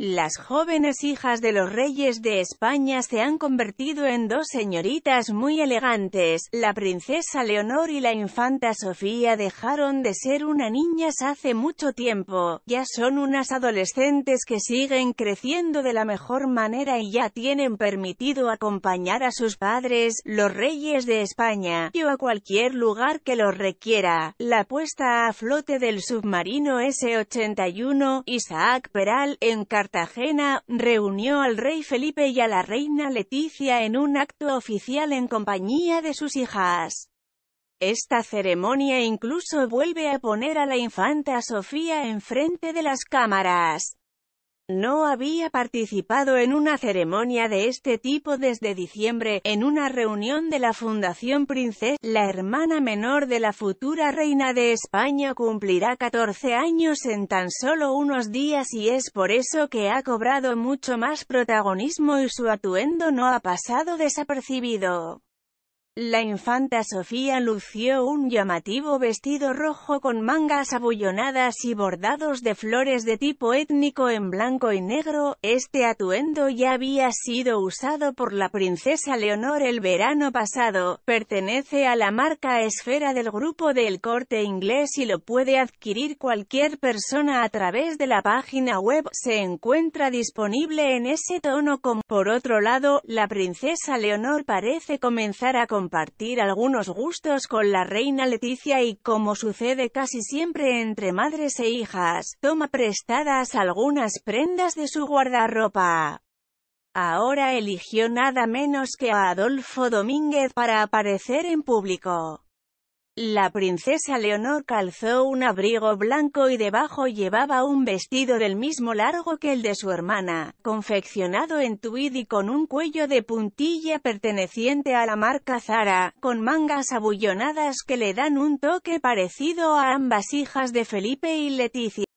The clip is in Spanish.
Las jóvenes hijas de los reyes de España se han convertido en dos señoritas muy elegantes, la princesa Leonor y la infanta Sofía dejaron de ser una niñas hace mucho tiempo, ya son unas adolescentes que siguen creciendo de la mejor manera y ya tienen permitido acompañar a sus padres, los reyes de España, o a cualquier lugar que los requiera. La puesta a flote del submarino S-81, Isaac Peral, en Cartagena, reunió al rey Felipe y a la reina Leticia en un acto oficial en compañía de sus hijas. Esta ceremonia incluso vuelve a poner a la infanta Sofía en frente de las cámaras no había participado en una ceremonia de este tipo desde diciembre, en una reunión de la Fundación Princesa, la hermana menor de la futura reina de España cumplirá 14 años en tan solo unos días y es por eso que ha cobrado mucho más protagonismo y su atuendo no ha pasado desapercibido. La infanta Sofía lució un llamativo vestido rojo con mangas abullonadas y bordados de flores de tipo étnico en blanco y negro. Este atuendo ya había sido usado por la princesa Leonor el verano pasado. Pertenece a la marca Esfera del grupo del corte inglés y lo puede adquirir cualquier persona a través de la página web. Se encuentra disponible en ese tono como. Por otro lado, la princesa Leonor parece comenzar a comprar compartir algunos gustos con la reina Leticia y, como sucede casi siempre entre madres e hijas, toma prestadas algunas prendas de su guardarropa. Ahora eligió nada menos que a Adolfo Domínguez para aparecer en público. La princesa Leonor calzó un abrigo blanco y debajo llevaba un vestido del mismo largo que el de su hermana, confeccionado en tweed y con un cuello de puntilla perteneciente a la marca Zara, con mangas abullonadas que le dan un toque parecido a ambas hijas de Felipe y Leticia.